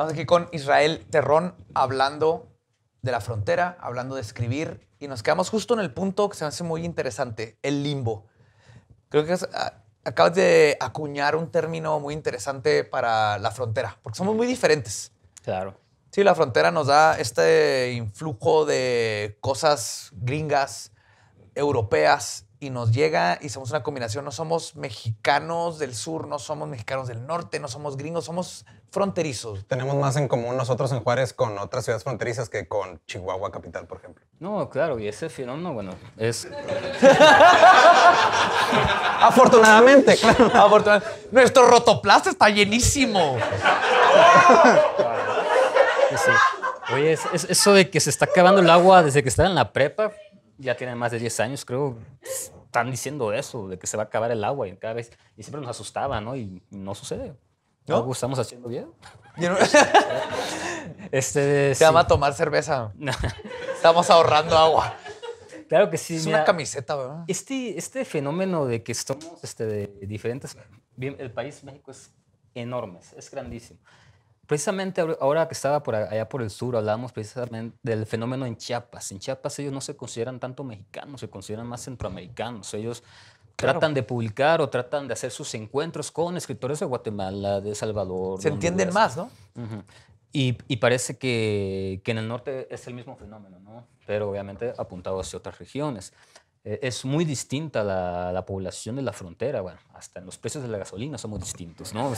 Estamos aquí con Israel Terrón hablando de la frontera, hablando de escribir y nos quedamos justo en el punto que se me hace muy interesante, el limbo. Creo que ah, acabas de acuñar un término muy interesante para la frontera, porque somos muy diferentes. Claro. Sí, la frontera nos da este influjo de cosas gringas, europeas, y nos llega y somos una combinación. No somos mexicanos del sur, no somos mexicanos del norte, no somos gringos, somos fronterizos. Tenemos más en común nosotros en Juárez con otras ciudades fronterizas que con Chihuahua capital, por ejemplo. No, claro, y ese no, bueno, es... Afortunadamente, claro. Afortunadamente. Nuestro rotoplast está llenísimo. Oye, eso de que se está acabando el agua desde que estaba en la prepa, ya tienen más de 10 años, creo, están diciendo eso, de que se va a acabar el agua y cada vez, y siempre nos asustaba, ¿no? Y no sucede. ¿No? estamos haciendo bien. este, Se llama tomar cerveza. Estamos ahorrando agua. Claro que sí. Es una camiseta, ¿verdad? Este, este fenómeno de que estamos este, de diferentes. el país México es enorme, es grandísimo precisamente ahora que estaba por allá por el sur, hablábamos precisamente del fenómeno en Chiapas. En Chiapas ellos no se consideran tanto mexicanos, se consideran más centroamericanos. Ellos tratan de publicar o tratan de hacer sus encuentros con escritores de Guatemala, de Salvador. Se entienden más, ¿no? y, parece que, en el norte es el mismo fenómeno, ¿no? Pero obviamente apuntado hacia otras regiones. Eh, es muy distinta la, población de la frontera, bueno, hasta en los precios de la gasolina somos distintos, ¿no?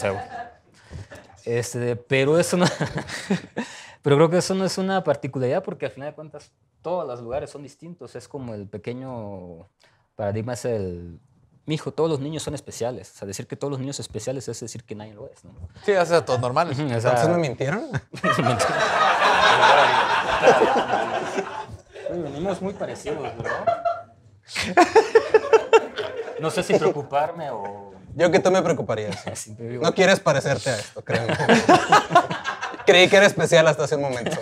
Este, pero eso no, pero creo que eso no es una particularidad porque al final de cuentas todos los lugares son distintos. Es como el pequeño paradigma es el hijo todos los niños son especiales. O sea, decir que todos los niños especiales es decir que nadie lo es, ¿no? Sí, o sea, todos normales. o me mintieron? venimos muy parecidos, ¿verdad? No sé si preocuparme o yo que tú me preocuparía. No quieres parecerte a esto, creo. Creí que era especial hasta hace un momento.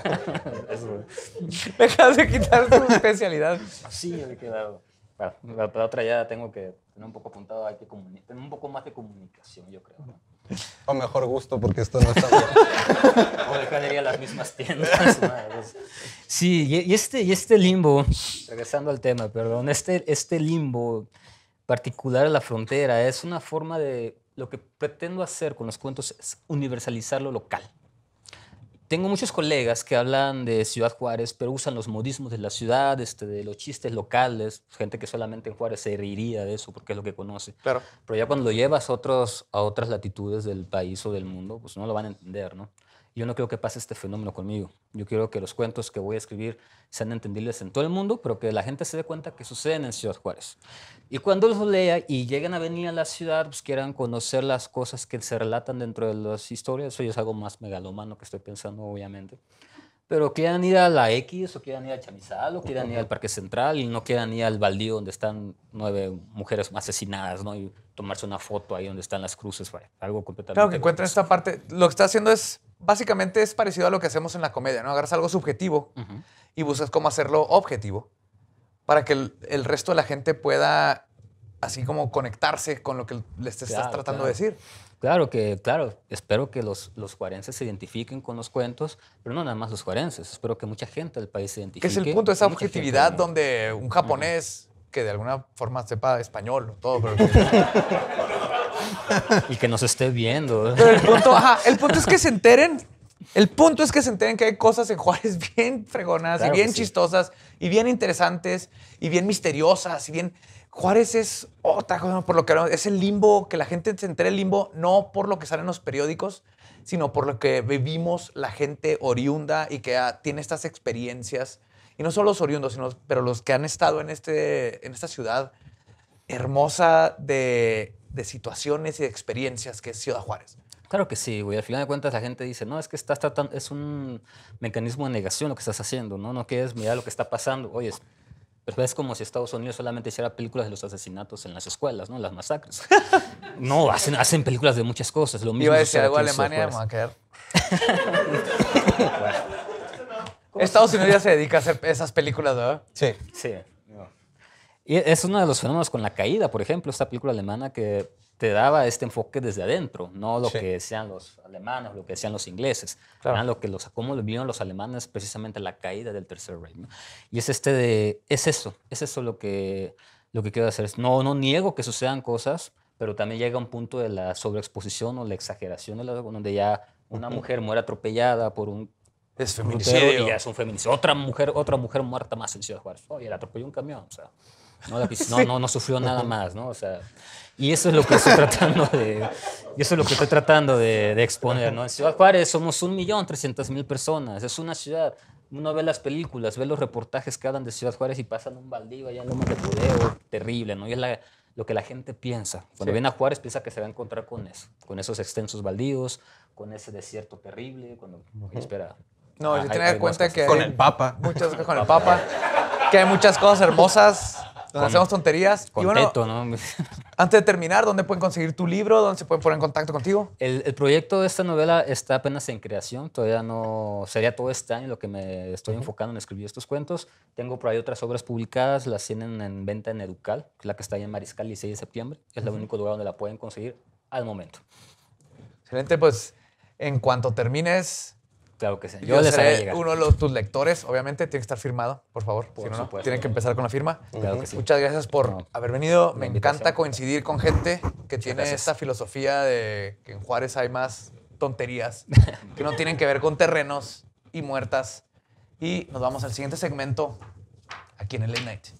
Dejas de quitar tu especialidad. Sí, me he quedado. Bueno, la, otra ya tengo que tener un poco apuntado, hay que tener un poco más de comunicación, yo creo. ¿no? O mejor gusto, porque esto no está bien. o dejar a las mismas tiendas. Pues. Sí, y este, y este limbo, regresando al tema, perdón, este, este limbo particular a la frontera. Es una forma de lo que pretendo hacer con los cuentos es universalizar lo local. Tengo muchos colegas que hablan de Ciudad Juárez, pero usan los modismos de la ciudad, este, de los chistes locales, gente que solamente en Juárez se reiría de eso porque es lo que conoce. Pero ya cuando lo llevas a, otros, a otras latitudes del país o del mundo, pues no lo van a entender, ¿no? Yo no quiero que pase este fenómeno conmigo. Yo quiero que los cuentos que voy a escribir sean entendibles en todo el mundo, pero que la gente se dé cuenta que suceden en Ciudad Juárez. Y cuando los lea y lleguen a venir a la ciudad, pues quieran conocer las cosas que se relatan dentro de las historias. Eso ya es algo más megalomano que estoy pensando, obviamente. Pero quieran ir a la X, o quieran ir a Chamizal, o quieran ir al Parque Central, y no quieran ir al baldío donde están nueve mujeres asesinadas, ¿no? Y tomarse una foto ahí donde están las cruces, algo completamente. Claro, que encuentren esta parte. Lo que está haciendo es básicamente es parecido a lo que hacemos en la comedia, ¿no? Agarras algo subjetivo y buscas cómo hacerlo objetivo para que el, resto de la gente pueda así como conectarse con lo que les estás tratando de decir. Claro que, claro, espero que los, los juarenses se identifiquen con los cuentos, pero no nada más los juarenses, espero que mucha gente del país se identifique. ¿Qué es el punto de esa objetividad donde un japonés que de alguna forma sepa español, o todo, pero y que nos esté viendo. el punto, es que se enteren. El punto es que se enteren que hay cosas en Juárez bien fregonas y bien chistosas y bien interesantes y bien misteriosas y bien. Juárez es otra cosa por lo que es el limbo, que la gente se entere el limbo no por lo que salen en los periódicos, sino por lo que vivimos la gente oriunda y que ah, tiene estas experiencias. Y no solo los oriundos, sino pero los que han estado en, este, en esta ciudad hermosa de de situaciones y de experiencias que es Ciudad Juárez. Claro que sí, güey. Al final de cuentas la gente dice, no, es que estás tratando, es un mecanismo de negación lo que estás haciendo, ¿no? No quieres mirar lo que está pasando. Oye, pero es como si Estados Unidos solamente hiciera películas de los asesinatos en las escuelas, ¿no? Las masacres. No, hacen, hacen películas de muchas cosas. Lo mismo Iba a decir algo a Alemania, Estados Unidos ya se dedica a hacer esas películas, ¿verdad? Sí. Sí. Y es uno de los fenómenos con La Caída, por ejemplo, esta película alemana que te daba este enfoque desde adentro, no lo que decían los alemanes, lo que decían los ingleses, lo que los, cómo lo vieron los alemanes precisamente la caída del Tercer reino. Y es este de, es eso, es eso lo que, lo que quiero hacer. No, no niego que sucedan cosas, pero también llega un punto de la sobreexposición o la exageración, de la, donde ya una mujer muere atropellada por un es feminicidio. Y ya es un feminicidio. Otra mujer, otra mujer muerta más en Ciudad Juárez. Oye, atropelló un camión. O sea. ¿no? no, no, sufrió nada más, ¿no? O sea, y eso es lo que estoy tratando de, eso es lo que estoy tratando de, exponer, ¿no? En Ciudad Juárez somos un millón mil personas, es una ciudad uno ve las películas, ve los reportajes que hablan de Ciudad Juárez y pasan un baldío allá en de terrible, ¿no? Y es lo que la gente piensa. Cuando viene a Juárez piensa que se va a encontrar con eso, con esos extensos baldíos, con ese desierto terrible, cuando espera. No, yo tenía en cuenta que... Con el Papa. Muchas, con el Papa. que hay muchas cosas hermosas, donde hacemos tonterías. Con ¿no? antes de terminar, ¿dónde pueden conseguir tu libro? ¿Dónde se pueden poner en contacto contigo? El, el, proyecto de esta novela está apenas en creación. Todavía no. Sería todo este año lo que me estoy enfocando en escribir estos cuentos. Tengo por ahí otras obras publicadas. Las tienen en venta en Educal, es la que está ahí en Mariscal 16 de septiembre. Es el único lugar donde la pueden conseguir al momento. Excelente, pues en cuanto termines, Claro que sí. Yo, seré uno de tus lectores, obviamente, tiene que estar firmado, por favor. si tienen que empezar con la firma. Claro que sí. Muchas gracias por haber venido. Me encanta coincidir con gente que tiene esa esta filosofía de que en Juárez hay más tonterías que no tienen que ver con terrenos y muertas. Y nos vamos al siguiente segmento aquí en el Late Night.